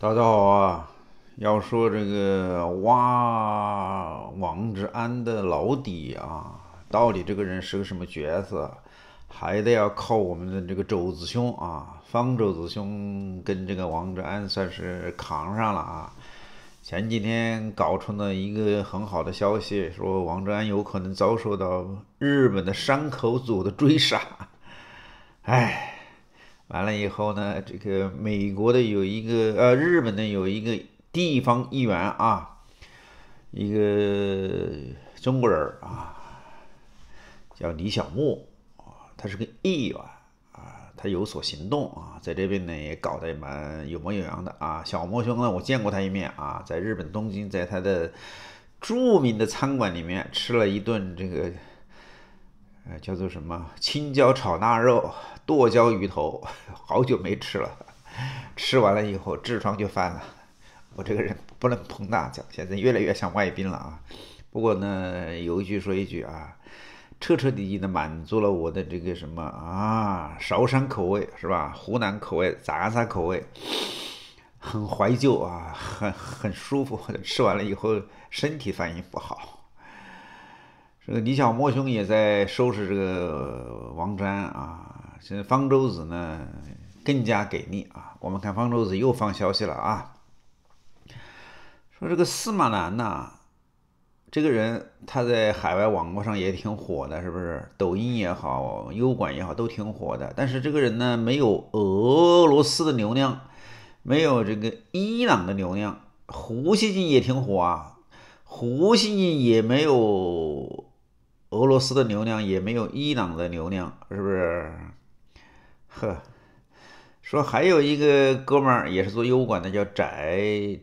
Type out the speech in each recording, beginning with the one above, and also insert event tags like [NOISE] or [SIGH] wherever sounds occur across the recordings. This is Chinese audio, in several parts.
大家好啊！要说这个挖王志安的老底啊，到底这个人是个什么角色，还得要靠我们的这个周子兄啊。方周子兄跟这个王志安算是扛上了啊。前几天搞出了一个很好的消息，说王志安有可能遭受到日本的山口组的追杀。哎。完了以后呢，这个美国的有一个，呃，日本的有一个地方议员啊，一个中国人啊，叫李小牧啊，他是个议员啊，他有所行动啊，在这边呢也搞得蛮有模有样的啊。小莫兄呢，我见过他一面啊，在日本东京，在他的著名的餐馆里面吃了一顿这个。呃，叫做什么青椒炒腊肉、剁椒鱼头，[LAUGHS] 好久没吃了。吃完了以后，痔疮就犯了。我这个人不能碰辣椒，现在越来越像外宾了啊。不过呢，有一句说一句啊，彻彻底底的满足了我的这个什么啊，韶山口味是吧？湖南口味、杂杂口味，很怀旧啊，很很舒服。吃完了以后，身体反应不好。这个李小莫兄也在收拾这个王瞻啊，现在方舟子呢更加给力啊，我们看方舟子又放消息了啊，说这个司马南呐，这个人他在海外网络上也挺火的，是不是？抖音也好，优管也好，都挺火的。但是这个人呢，没有俄罗斯的流量，没有这个伊朗的流量，胡锡进也挺火啊，胡锡进也没有。俄罗斯的流量也没有伊朗的流量，是不是？呵，说还有一个哥们儿也是做优管的，叫翟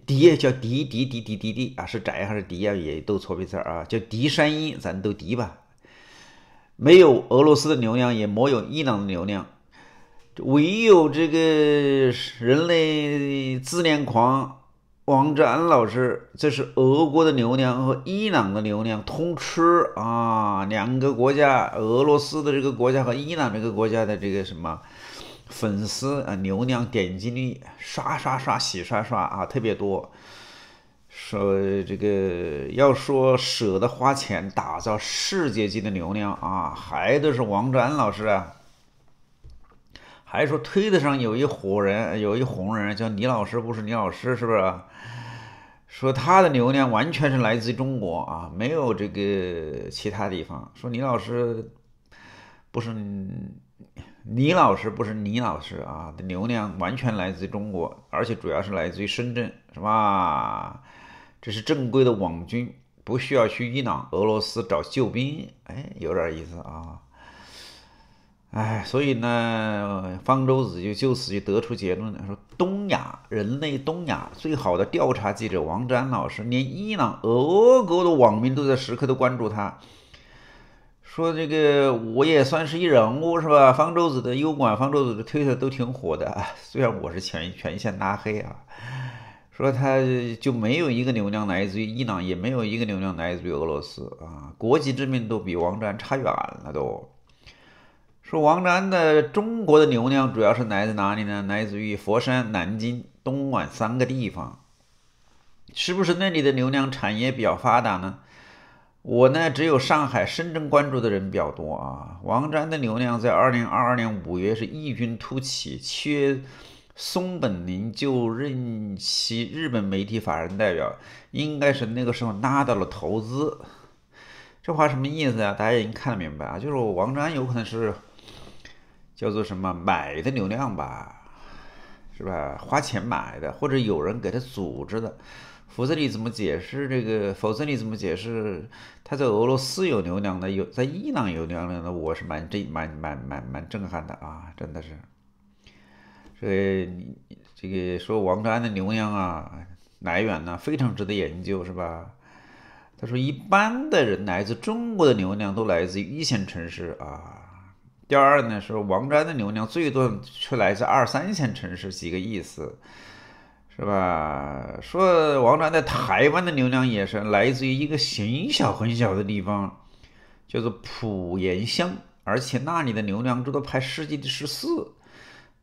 迪，叫迪迪迪迪迪迪啊，是翟还是迪啊？也都错别字啊，叫迪山一，咱都迪吧。没有俄罗斯的流量，也没有伊朗的流量，唯有这个人类自恋狂。王志安老师，这是俄国的流量和伊朗的流量通吃啊！两个国家，俄罗斯的这个国家和伊朗这个国家的这个什么粉丝啊，流量点击率刷刷刷，洗刷刷啊，特别多。说这个要说舍得花钱打造世界级的流量啊，还都是王志安老师啊。还说推得上有一伙人，有一红人叫李老师，不是李老师，是不是？说他的流量完全是来自中国啊，没有这个其他地方。说李老师不是李老师，不是李老师啊，流量完全来自中国，而且主要是来自于深圳，是吧？这是正规的网军，不需要去伊朗、俄罗斯找救兵。哎，有点意思啊。哎，所以呢，方舟子就就此就得出结论了，说东亚人类东亚最好的调查记者王瞻老师，连伊朗、俄国的网民都在时刻都关注他。说这个我也算是一人物是吧？方舟子的优管方舟子的推特都挺火的，虽然我是全全线拉黑啊。说他就没有一个流量来自于伊朗，也没有一个流量来自于俄罗斯啊，国际知名度比王占差远了都。说王詹的中国的流量主要是来自哪里呢？来自于佛山、南京、东莞三个地方，是不是那里的流量产业比较发达呢？我呢，只有上海、深圳关注的人比较多啊。王詹的流量在二零二二年五月是异军突起，缺松本林就任其日本媒体法人代表，应该是那个时候拉到了投资。这话什么意思啊？大家已经看得明白啊，就是王占有可能是。叫做什么买的流量吧，是吧？花钱买的，或者有人给他组织的，否则你怎么解释这个？否则你怎么解释他在俄罗斯有流量的，有在伊朗有流量的？我是蛮震，蛮蛮蛮蛮震撼的啊！真的是，所以你这个说王志的流量啊来源呢，非常值得研究，是吧？他说一般的人来自中国的流量都来自于一线城市啊。第二呢，是王占的流量最多却来自二三线城市，几个意思，是吧？说王占在台湾的流量也是来自于一个很小很小的地方，叫做普盐乡，而且那里的流量最多排世界的十四，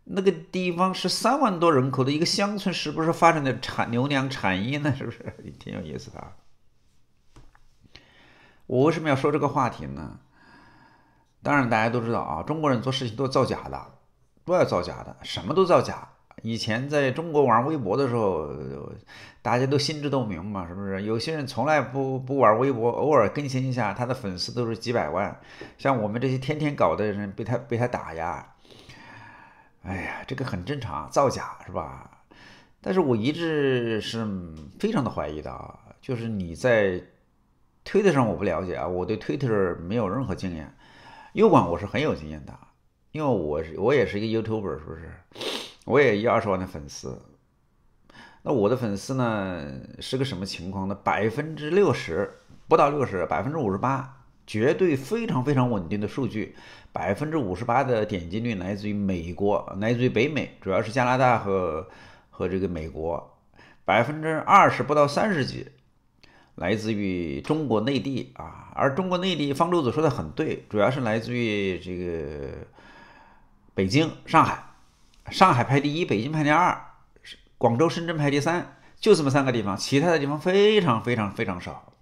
那个地方是三万多人口的一个乡村，是不是发展的产流量产业呢？是不是？挺 [LAUGHS] 有意思的啊。我为什么要说这个话题呢？当然，大家都知道啊，中国人做事情都造假的，都要造假的，什么都造假。以前在中国玩微博的时候，大家都心知肚明嘛，是不是？有些人从来不不玩微博，偶尔更新一下，他的粉丝都是几百万。像我们这些天天搞的人，被他被他打压。哎呀，这个很正常，造假是吧？但是我一直是非常的怀疑的啊，就是你在推特上，我不了解啊，我对推特没有任何经验。U 管我是很有经验的，因为我是我也是一个 YouTuber，是不是？我也一二十万的粉丝。那我的粉丝呢是个什么情况呢？百分之六十不到六十，百分之五十八，绝对非常非常稳定的数据。百分之五十八的点击率来自于美国，来自于北美，主要是加拿大和和这个美国。百分之二十不到三十几。来自于中国内地啊，而中国内地，方舟子说的很对，主要是来自于这个北京、上海，上海排第一，北京排第二，广州、深圳排第三，就这么三个地方，其他的地方非常非常非常少，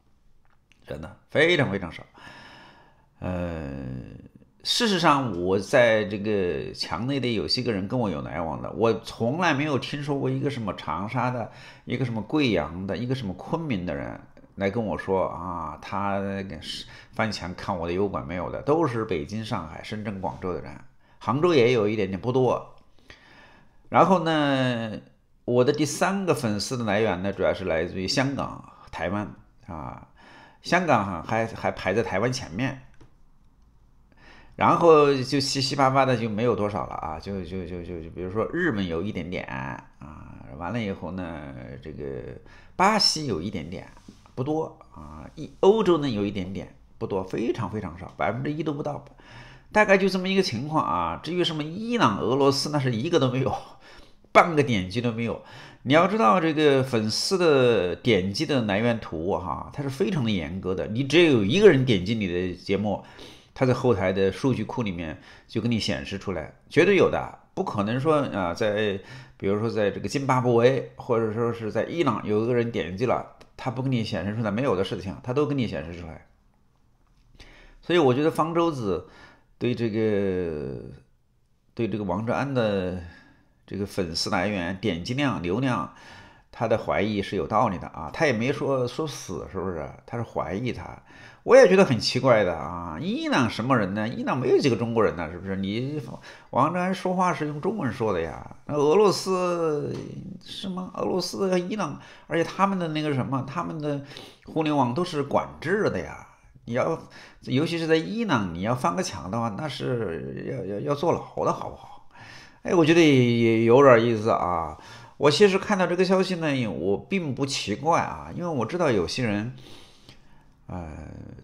真的非常非常少。呃，事实上，我在这个墙内的有些个人跟我有来往的，我从来没有听说过一个什么长沙的，一个什么贵阳的，一个什么昆明的人。来跟我说啊，他翻墙看我的油管没有的，都是北京、上海、深圳、广州的人，杭州也有一点点，不多。然后呢，我的第三个粉丝的来源呢，主要是来自于香港、台湾啊，香港还还排在台湾前面。然后就七七八八的就没有多少了啊，就就就就就比如说日本有一点点啊，完了以后呢，这个巴西有一点点。不多啊，一欧洲呢有一点点，不多，非常非常少，百分之一都不到，大概就这么一个情况啊。至于什么伊朗、俄罗斯，那是一个都没有，半个点击都没有。你要知道这个粉丝的点击的来源图哈，它是非常的严格的，你只有一个人点击你的节目。他在后台的数据库里面就给你显示出来，绝对有的，不可能说啊，在比如说在这个津巴布韦，或者说是在伊朗，有一个人点击了，他不给你显示出来没有的事情，他都给你显示出来。所以我觉得方舟子对这个对这个王哲安的这个粉丝来源、点击量、流量。他的怀疑是有道理的啊，他也没说说死是不是？他是怀疑他，我也觉得很奇怪的啊。伊朗什么人呢？伊朗没有几个中国人呢，是不是？你王丹说话是用中文说的呀？那俄罗斯什么？俄罗斯和伊朗，而且他们的那个什么，他们的互联网都是管制的呀。你要，尤其是在伊朗，你要翻个墙的话，那是要要要坐牢的，好不好？哎，我觉得也有点意思啊。我其实看到这个消息呢，我并不奇怪啊，因为我知道有些人，呃，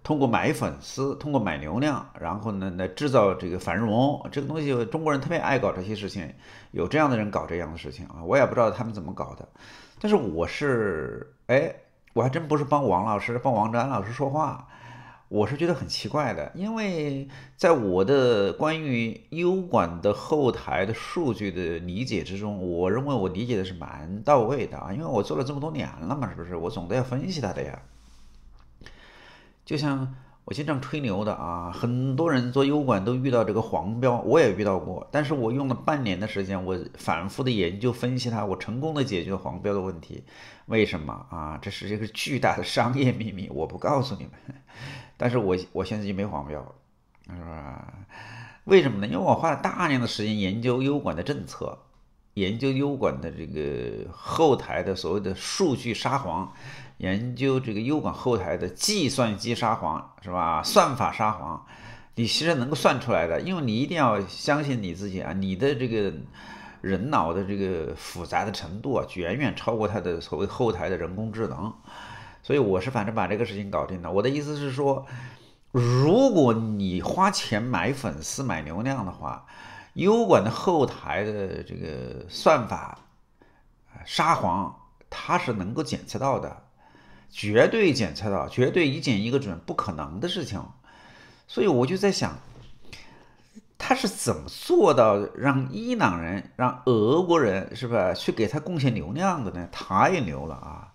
通过买粉丝，通过买流量，然后呢来制造这个繁荣，这个东西中国人特别爱搞这些事情，有这样的人搞这样的事情啊，我也不知道他们怎么搞的，但是我是，哎，我还真不是帮王老师，帮王占老师说话。我是觉得很奇怪的，因为在我的关于优管的后台的数据的理解之中，我认为我理解的是蛮到位的啊，因为我做了这么多年了嘛，是不是？我总得要分析它的呀。就像我经常吹牛的啊，很多人做优管都遇到这个黄标，我也遇到过，但是我用了半年的时间，我反复的研究分析它，我成功的解决了黄标的问题。为什么啊？这是一个巨大的商业秘密，我不告诉你们。但是我我现在就没黄标，是吧？为什么呢？因为我花了大量的时间研究优管的政策，研究优管的这个后台的所谓的数据沙皇，研究这个优管后台的计算机沙皇，是吧？算法沙皇，你其实能够算出来的，因为你一定要相信你自己啊，你的这个人脑的这个复杂的程度啊，远远超过它的所谓后台的人工智能。所以我是反正把这个事情搞定了。我的意思是说，如果你花钱买粉丝、买流量的话，优管的后台的这个算法，沙皇他是能够检测到的，绝对检测到，绝对一检一个准，不可能的事情。所以我就在想，他是怎么做到让伊朗人、让俄国人是吧去给他贡献流量的呢？太牛了啊！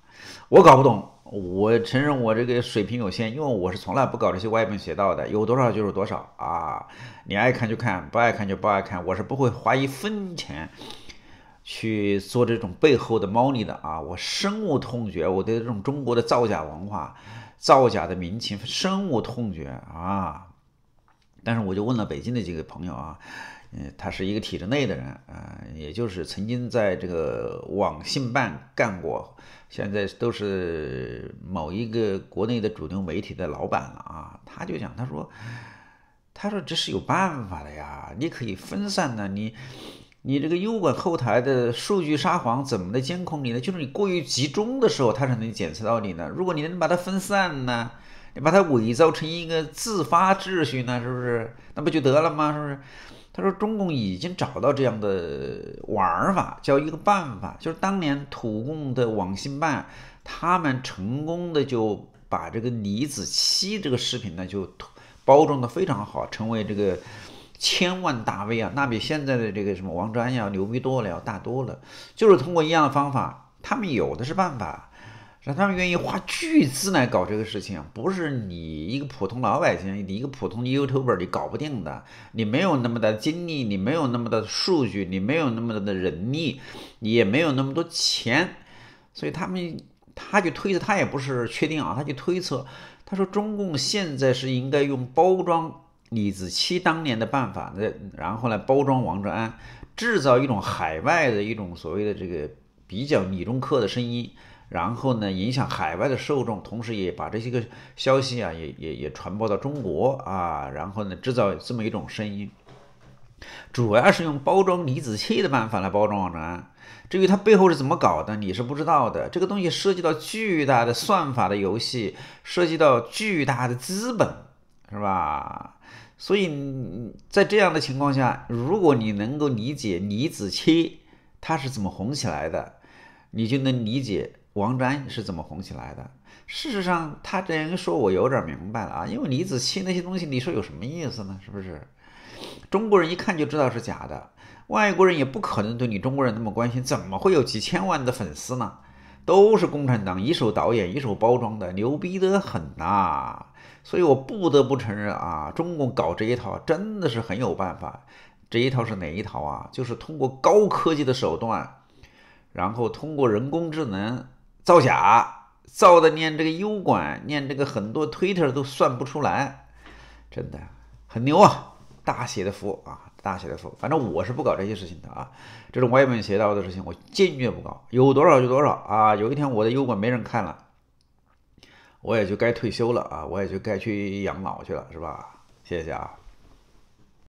我搞不懂。我承认我这个水平有限，因为我是从来不搞这些歪门邪道的，有多少就是多少啊！你爱看就看，不爱看就不爱看，我是不会花一分钱去做这种背后的猫腻的啊！我深恶痛绝，我对这种中国的造假文化、造假的民情深恶痛绝啊！但是我就问了北京的几个朋友啊。嗯，他是一个体制内的人啊，也就是曾经在这个网信办干过，现在都是某一个国内的主流媒体的老板了啊。他就讲，他说，他说这是有办法的呀，你可以分散呢，你你这个优管后台的数据沙皇怎么的监控你呢？就是你过于集中的时候，它才能检测到你呢。如果你能把它分散呢，你把它伪造成一个自发秩序呢，是不是？那不就得了吗？是不是？他说：“中共已经找到这样的玩法，叫一个办法，就是当年土共的网信办，他们成功的就把这个李子柒这个视频呢，就包装的非常好，成为这个千万大 V 啊，那比现在的这个什么王传要牛逼多了，要大多了，就是通过一样的方法，他们有的是办法。”让他们愿意花巨资来搞这个事情，不是你一个普通老百姓，你一个普通的 YouTuber 你搞不定的。你没有那么大的精力，你没有那么大的数据，你没有那么多的人力，你也没有那么多钱。所以他们他就推测，他也不是确定啊，他就推测。他说，中共现在是应该用包装李子柒当年的办法，然后来包装王哲安，制造一种海外的一种所谓的这个比较理中客的声音。然后呢，影响海外的受众，同时也把这些个消息啊，也也也传播到中国啊。然后呢，制造这么一种声音，主要是用包装李子柒的办法来包装网站。至于它背后是怎么搞的，你是不知道的。这个东西涉及到巨大的算法的游戏，涉及到巨大的资本，是吧？所以在这样的情况下，如果你能够理解李子柒它是怎么红起来的，你就能理解。王瞻是怎么红起来的？事实上，他这人说我有点明白了啊，因为李子柒那些东西，你说有什么意思呢？是不是？中国人一看就知道是假的，外国人也不可能对你中国人那么关心，怎么会有几千万的粉丝呢？都是共产党一手导演、一手包装的，牛逼得很呐！所以我不得不承认啊，中共搞这一套真的是很有办法。这一套是哪一套啊？就是通过高科技的手段，然后通过人工智能。造假造的念这个 U 管念这个很多 Twitter 都算不出来，真的很牛啊！大写的服啊，大写的服。反正我是不搞这些事情的啊，这种歪门邪道的事情我坚决不搞。有多少就多少啊！有一天我的 U 管没人看了，我也就该退休了啊，我也就该去养老去了，是吧？谢谢啊。